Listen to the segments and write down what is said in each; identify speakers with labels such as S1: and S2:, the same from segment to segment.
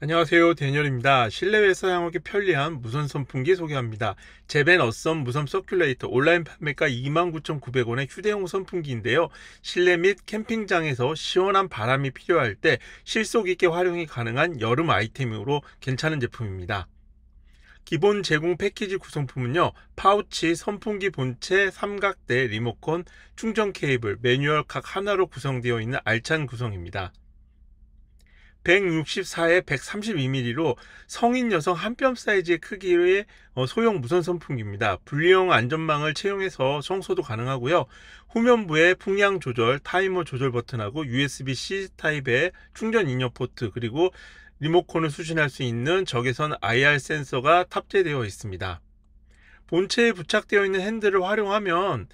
S1: 안녕하세요 대니얼입니다 실내외에서 사용하기 편리한 무선 선풍기 소개합니다 제벤 어썸 무선 서큘레이터 온라인 판매가 29,900원의 휴대용 선풍기인데요 실내 및 캠핑장에서 시원한 바람이 필요할 때 실속 있게 활용이 가능한 여름 아이템으로 괜찮은 제품입니다 기본 제공 패키지 구성품은요 파우치, 선풍기 본체, 삼각대, 리모컨, 충전 케이블, 매뉴얼 각 하나로 구성되어 있는 알찬 구성입니다 164에 132mm로 성인 여성 한 뼘 사이즈의 크기의 어, 소형 무선 선풍기입니다. 분리형 안전망을 채용해서 청소도 가능하고요. 후면부에 풍량 조절, 타이머 조절 버튼하고 USB-C 타입의 충전 인력 포트 그리고 리모컨을 수신할 수 있는 적외선 IR 센서가 탑재되어 있습니다. 본체에 부착되어 있는 핸들을 활용하면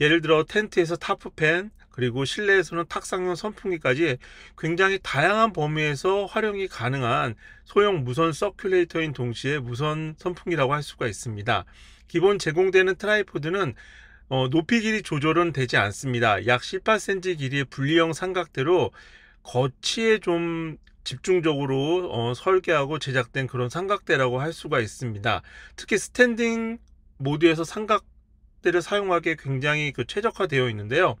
S1: 예를 들어 텐트에서 타프팬, 그리고 실내에서는 탁상용 선풍기까지 굉장히 다양한 범위에서 활용이 가능한 소형 무선 서큘레이터인 동시에 무선 선풍기라고 할 수가 있습니다. 기본 제공되는 트라이포드는 어, 높이 길이 조절은 되지 않습니다. 약 18cm 길이의 분리형 삼각대로 거치에 좀 집중적으로 어, 설계하고 제작된 그런 삼각대라고 할 수가 있습니다. 특히 스탠딩 모드에서 삼각대를 사용하기에 굉장히 그 최적화되어 있는데요.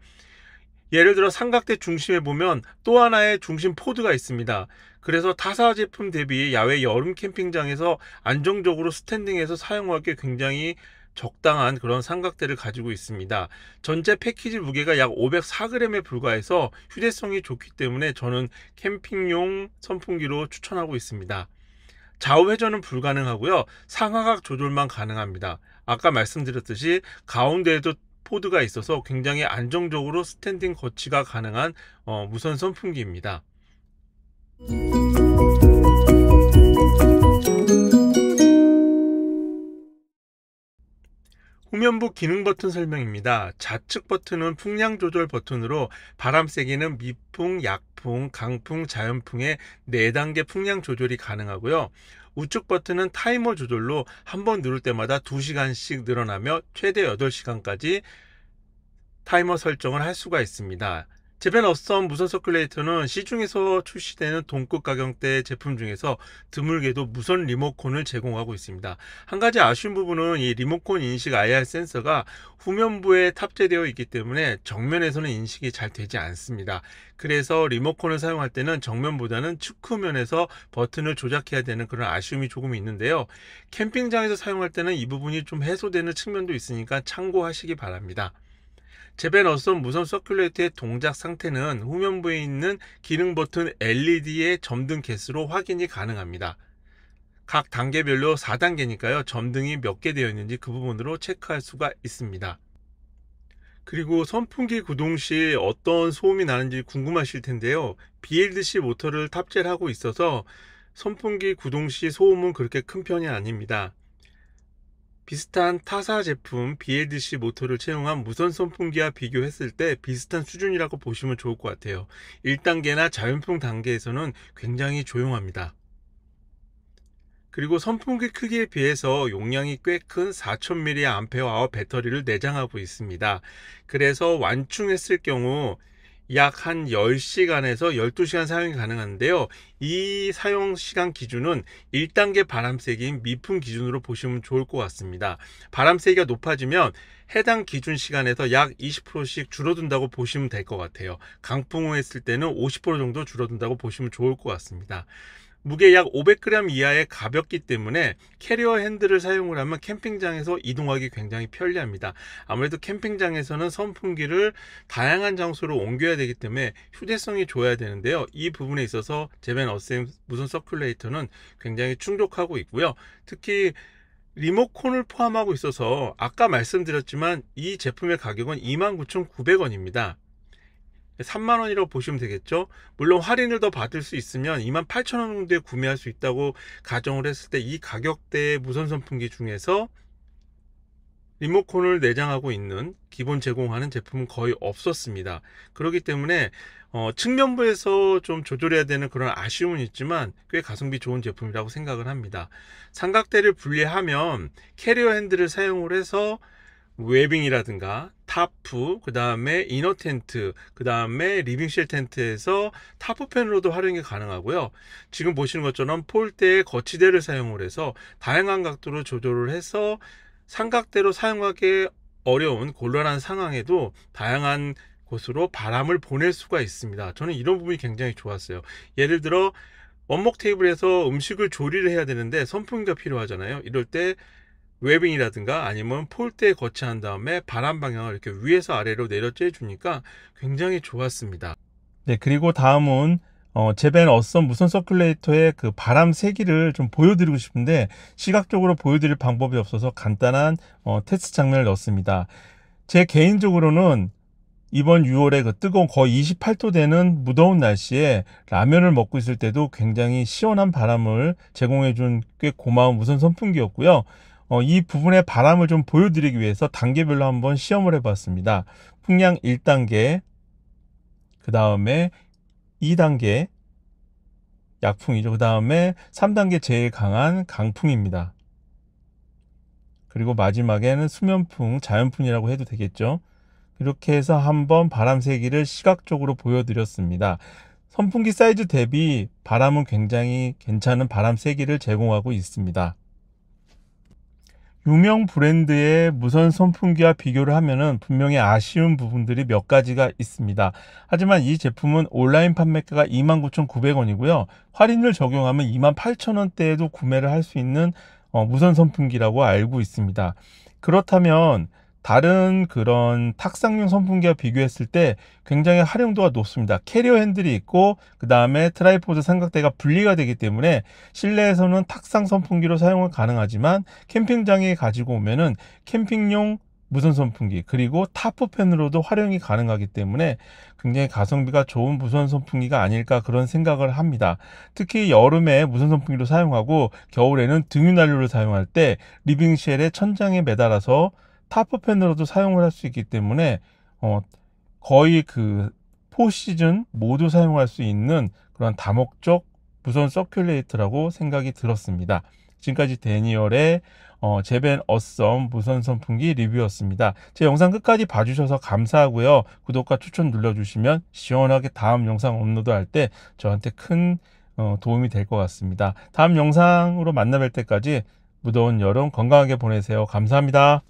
S1: 예를 들어 삼각대 중심에 보면 또 하나의 중심 포드가 있습니다. 그래서 타사 제품 대비 야외 여름 캠핑장에서 안정적으로 스탠딩에서 사용하기에 굉장히 적당한 그런 삼각대를 가지고 있습니다. 전체 패키지 무게가 약 504g에 불과해서 휴대성이 좋기 때문에 저는 캠핑용 선풍기로 추천하고 있습니다. 좌우 회전은 불가능하고요. 상하각 조절만 가능합니다. 아까 말씀드렸듯이 가운데에도 포드가 있어서 굉장히 안정적으로 스탠딩 거치가 가능한 어, 무선 선풍기입니다. 후면부 기능 버튼 설명입니다. 좌측 버튼은 풍량 조절 버튼으로 바람 세기는 미풍, 약 동풍, 강풍, 자연풍의 4단계 풍량 조절이 가능하고요. 우측 버튼은 타이머 조절로 한번 누를 때마다 2시간씩 늘어나며 최대 8시간까지 타이머 설정을 할 수가 있습니다. 제벤 어썸 무선 서큘레이터는 시중에서 출시되는 동급 가격대 제품 중에서 드물게도 무선 리모컨을 제공하고 있습니다. 한 가지 아쉬운 부분은 이 리모컨 인식 IR 센서가 후면부에 탑재되어 있기 때문에 정면에서는 인식이 잘 되지 않습니다. 그래서 리모컨을 사용할 때는 정면보다는 측후면에서 버튼을 조작해야 되는 그런 아쉬움이 조금 있는데요. 캠핑장에서 사용할 때는 이 부분이 좀 해소되는 측면도 있으니까 참고하시기 바랍니다. 제베어슨 무선 서큘레이터의 동작 상태는 후면부에 있는 기능 버튼 LED의 점등 개수로 확인이 가능합니다. 각 단계별로 4단계니까요. 점등이 몇 개 되어 있는지 그 부분으로 체크할 수가 있습니다. 그리고 선풍기 구동 시 어떤 소음이 나는지 궁금하실 텐데요. BLDC 모터를 탑재하고 있어서 선풍기 구동 시 소음은 그렇게 큰 편이 아닙니다. 비슷한 타사 제품 BLDC 모터를 채용한 무선 선풍기와 비교했을 때 비슷한 수준이라고 보시면 좋을 것 같아요. 1단계나 자연풍 단계에서는 굉장히 조용합니다. 그리고 선풍기 크기에 비해서 용량이 꽤 큰 4000mAh 배터리를 내장하고 있습니다. 그래서 완충했을 경우 약한 10시간에서 12시간 사용이 가능한데요. 이 사용 시간 기준은 1단계 바람 세기인 미풍 기준으로 보시면 좋을 것 같습니다. 바람 세기가 높아지면 해당 기준 시간에서 약 20%씩 줄어든다고 보시면 될 것 같아요. 강풍호 했을 때는 50% 정도 줄어든다고 보시면 좋을 것 같습니다. 무게 약 500g 이하의 가볍기 때문에 캐리어 핸들을 사용을 하면 캠핑장에서 이동하기 굉장히 편리합니다. 아무래도 캠핑장에서는 선풍기를 다양한 장소로 옮겨야 되기 때문에 휴대성이 좋아야 되는데요. 이 부분에 있어서 제벤 어셈 무선 서큘레이터는 굉장히 충족하고 있고요. 특히 리모콘을 포함하고 있어서 아까 말씀드렸지만 이 제품의 가격은 29,900원입니다. 3만 원이라고 보시면 되겠죠. 물론 할인을 더 받을 수 있으면 2만 8 0원 정도에 구매할 수 있다고 가정을 했을 때 이 가격대의 무선 선풍기 중에서 리모컨을 내장하고 있는 기본 제공하는 제품은 거의 없었습니다. 그렇기 때문에 어, 측면부에서 좀 조절해야 되는 그런 아쉬움은 있지만 꽤 가성비 좋은 제품이라고 생각을 합니다. 삼각대를 분리하면 캐리어 핸들을 사용을 해서 웨빙이라든가 타프, 그 다음에 이너 텐트, 그 다음에 리빙실 텐트에서 타프펜으로도 활용이 가능하고요. 지금 보시는 것처럼 폴대의 거치대를 사용을 해서 다양한 각도로 조절을 해서 삼각대로 사용하기 어려운 곤란한 상황에도 다양한 곳으로 바람을 보낼 수가 있습니다. 저는 이런 부분이 굉장히 좋았어요. 예를 들어 원목 테이블에서 음식을 조리를 해야 되는데 선풍기가 필요하잖아요. 이럴 때 웨빙이라든가 아니면 폴대에 거치한 다음에 바람 방향을 이렇게 위에서 아래로 내려쬐 주니까 굉장히 좋았습니다. 네, 그리고 다음은 어, 제벤 어썸 무선 서큘레이터의 그 바람 세기를 좀 보여드리고 싶은데 시각적으로 보여드릴 방법이 없어서 간단한 어, 테스트 장면을 넣었습니다. 제 개인적으로는 이번 6월에 그 뜨거운 거의 28도 되는 무더운 날씨에 라면을 먹고 있을 때도 굉장히 시원한 바람을 제공해준 꽤 고마운 무선 선풍기였고요. 어, 이 부분의 바람을 좀 보여드리기 위해서 단계별로 한번 시험을 해봤습니다. 풍량 1단계, 그 다음에 2단계, 약풍이죠. 그 다음에 3단계 제일 강한 강풍입니다. 그리고 마지막에는 수면풍, 자연풍이라고 해도 되겠죠. 이렇게 해서 한번 바람 세기를 시각적으로 보여드렸습니다. 선풍기 사이즈 대비 바람은 굉장히 괜찮은 바람 세기를 제공하고 있습니다. 유명 브랜드의 무선 선풍기와 비교를 하면은 분명히 아쉬운 부분들이 몇 가지가 있습니다. 하지만 이 제품은 온라인 판매가가 29,900원이고요. 할인을 적용하면 28,000원대에도 구매를 할 수 있는 어, 무선 선풍기라고 알고 있습니다. 그렇다면 다른 그런 탁상용 선풍기와 비교했을 때 굉장히 활용도가 높습니다. 캐리어 핸들이 있고 그 다음에 트라이포드 삼각대가 분리가 되기 때문에 실내에서는 탁상 선풍기로 사용을 가능하지만 캠핑장에 가지고 오면은 캠핑용 무선 선풍기 그리고 타프팬으로도 활용이 가능하기 때문에 굉장히 가성비가 좋은 무선 선풍기가 아닐까 그런 생각을 합니다. 특히 여름에 무선 선풍기로 사용하고 겨울에는 등유난로를 사용할 때 리빙쉘의 천장에 매달아서 타프펜으로도 사용을 할 수 있기 때문에 어, 거의 그 포시즌 모두 사용할 수 있는 그런 다목적 무선 서큘레이트라고 생각이 들었습니다. 지금까지 데니얼의 어, 제벤 어썸 무선 선풍기 리뷰였습니다. 제 영상 끝까지 봐주셔서 감사하고요. 구독과 추천 눌러주시면 시원하게 다음 영상 업로드할 때 저한테 큰 어, 도움이 될 것 같습니다. 다음 영상으로 만나뵐 때까지 무더운 여름 건강하게 보내세요. 감사합니다.